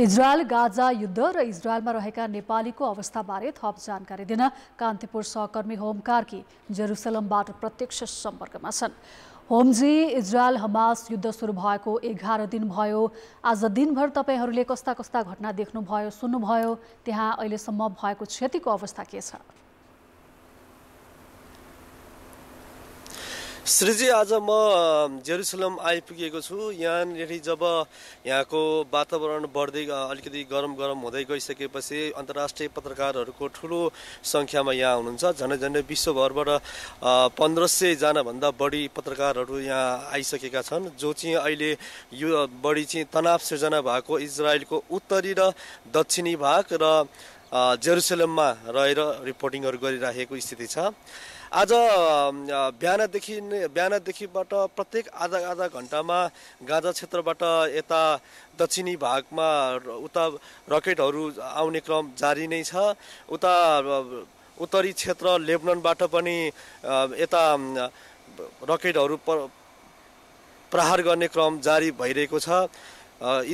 Israel गाजा युद्ध र इजरायलमा रहेका नेपालीको अवस्थाबारे थप जानकारी दिन कान्तिपुर सहकर्मी होम कार्की जेरुसलमबाट प्रत्यक्ष सम्पर्कमा छन् होमजी इजरायल हमास युद्ध सुरु भएको एघार दिन भयो आज दिनभर तपाईँहरूले कस्ता कस्ता घटना देख्नुभयो सुन्नुभयो त्यहाँ अहिलेसम्म भएको क्षतिको अवस्था के छ श्रीजी आज म जेरुसलम आइपुगेको छु यहाँनिर जब यहाँको वातावरण बढ्दै अलिकति गरम गरम हुँदै गइसकेपछि अन्तर्राष्ट्रिय पत्रकारहरूको ठुलो सङ्ख्यामा यहाँ हुनुहुन्छ झन्डै झन्डै विश्वभरबाट पन्ध्र सयजनाभन्दा बढी पत्रकारहरू यहाँ आइसकेका छन् जो चाहिँ अहिले यो बढी चाहिँ तनाव सिर्जना भएको इजरायलको उत्तरी र दक्षिणी भाग र जेरुसलममा रहेर रिपोर्टिङहरू गरिराखेको स्थिति छ आज बिहानदेखि बिहानदेखिबाट प्रत्येक आधा आधा घन्टामा गाजा क्षेत्रबाट यता दक्षिणी भागमा उता रकेटहरू आउने क्रम जारी नै छ उता उत्तरी क्षेत्र लेबननबाट पनि यता रकेटहरू प्रहार गर्ने क्रम जारी भइरहेको छ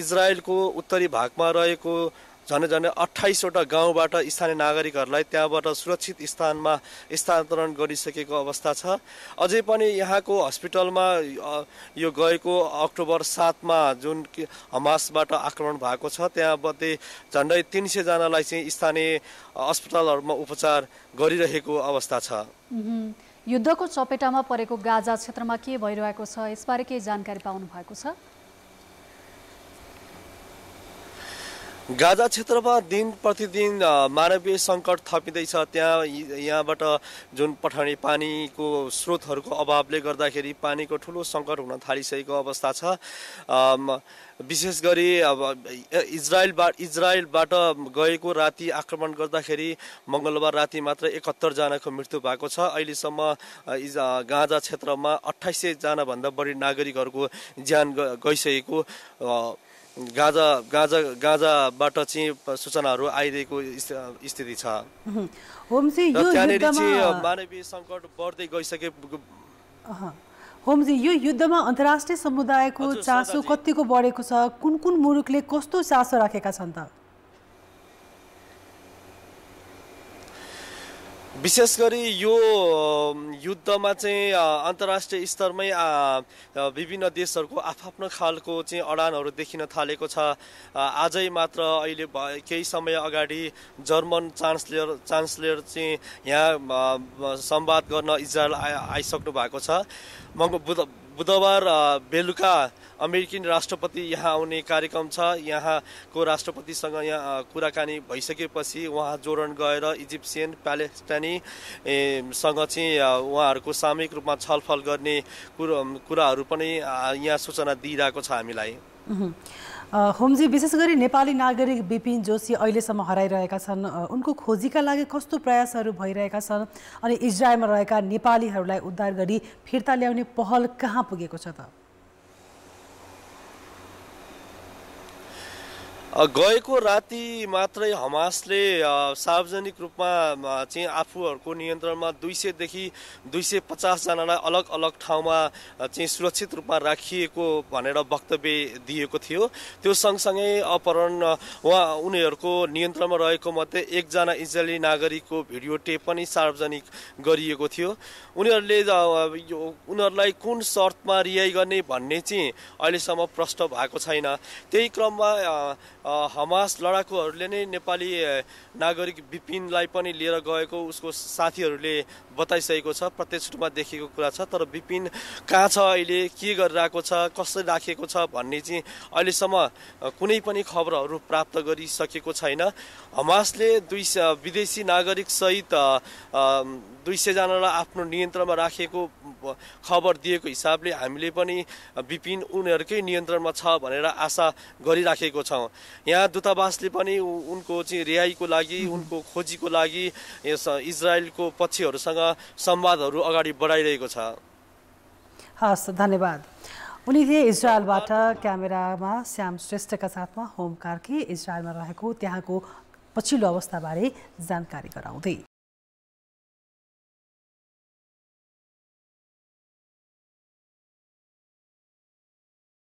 इजरायलको उत्तरी भागमा रहेको झन् झन् अठाइसवटा गाउँबाट स्थानीय नागरिकहरूलाई त्यहाँबाट सुरक्षित स्थानमा स्थानान्तरण गरिसकेको अवस्था छ अझै पनि यहाँको हस्पिटलमा यो गएको अक्टोबर सातमा जुन हमासबाट आक्रमण भएको छ त्यहाँमध्ये झन्डै तिन सयजनालाई चाहिँ स्थानीय अस्पतालहरूमा उपचार गरिरहेको अवस्था छ युद्धको चपेटामा परेको गाजा क्षेत्रमा के भइरहेको छ यसबारे केही जानकारी पाउनु भएको छ गाजा क्षेत्रमा दिन प्रतिदिन मानवीय सङ्कट थपिँदैछ त्यहाँ यहाँबाट जुन पठाउने पानीको स्रोतहरूको अभावले गर्दाखेरि पानीको ठुलो सङ्कट हुन थालिसकेको अवस्था छ विशेष गरी अब इजरायलबाट इजरायलबाट गएको राति आक्रमण गर्दाखेरि मङ्गलबार राति मात्र एकहत्तरजनाको मृत्यु भएको छ अहिलेसम्म इज गाजा क्षेत्रमा अठाइस सयजनाभन्दा बढी नागरिकहरूको ज्यान गइसकेको गाजा गाजा गाजाबाट चाहिँ सूचनाहरू आइरहेको स्थिति छ त्यहाँनिर चाहिँ मानवीय सङ्कट बढ्दै गइसके होमजी यो युद्धमा अन्तर्राष्ट्रिय समुदायको चासो कतिको बढेको छ कुन कुन मुलुकले कस्तो चासो राखेका छन् त विशेष गरी यो युद्धमा चाहिँ अन्तर्राष्ट्रिय स्तरमै विभिन्न देशहरूको आफआफ्नो खालको चाहिँ अडानहरू देखिन थालेको छ आजै मात्र अहिले केही समय अगाडि जर्मन चान्सलर चान्सलर चाहिँ यहाँ संवाद गर्न इजरायल आइ आइसक्नु भएको छ मङ्गो बुध बुधबार बेलुका अमेरिकन राष्ट्रपति यहाँ आउने कार्यक्रम छ यहाँको राष्ट्रपतिसँग यहाँ कुराकानी भइसकेपछि उहाँ जोडन गएर इजिप्सियन प्यालेस्टाइनीसँग चाहिँ उहाँहरूको सामूहिक रूपमा छलफल गर्ने कुरो कुराहरू पनि यहाँ सूचना दिइरहेको छ हामीलाई होमजी विशेष गरी नेपाली नागरिक विपिन जोशी अहिलेसम्म हराइरहेका छन् उनको खोजीका लागि कस्तो प्रयासहरू भइरहेका छन् अनि इजरायलमा रहेका नेपालीहरूलाई उद्धार गरी फिर्ता ल्याउने पहल कहाँ पुगेको छ त गएको राति मात्रै हमासले सार्वजनिक रूपमा चाहिँ आफूहरूको नियन्त्रणमा दुई सयदेखि दुई सय पचासजनालाई अलग अलग ठाउँमा चाहिँ सुरक्षित रूपमा राखिएको भनेर वक्तव्य दिएको थियो त्यो सँगसँगै अपहरण वा उनीहरूको नियन्त्रणमा रहेको मध्ये एकजना इजरायली नागरिकको भिडियो टेप पनि सार्वजनिक गरिएको थियो उनीहरूले उनीहरूलाई कुन शर्तमा रिहाई गर्ने भन्ने चाहिँ अहिलेसम्म प्रष्ट भएको छैन त्यही क्रममा हमास लडाकुहरूले नै नेपाली नागरिक विपिनलाई पनि लिएर गएको उसको साथीहरूले बताइसकेको छ प्रत्यक्ष रूपमा देखिएको कुरा छ तर विपिन कहाँ छ अहिले के गरिरहेको छ कसरी राखेको छ भन्ने चाहिँ अहिलेसम्म कुनै पनि खबरहरू प्राप्त गरिसकेको छैन हमासले दुई विदेशी नागरिकसहित दुई सयजनालाई आफ्नो नियन्त्रणमा राखेको खबर दिएको हिसाबले हामीले पनि विपिन उनीहरूकै नियन्त्रणमा छ भनेर आशा गरिराखेको छौँ यहाँ दूतावासले पनि उनको चाहिँ रिहाईको लागि उनको खोजीको लागि यस इजरायलको पक्षहरूसँग संवादहरू अगाडि बढाइरहेको छ हस् धन्यवाद उनी थिए इजरायलबाट क्यामेरामा श्याम श्रेष्ठका साथमा होम कार्की इजरायलमा रहेको त्यहाँको पछिल्लो अवस्थाबारे जानकारी गराउँदै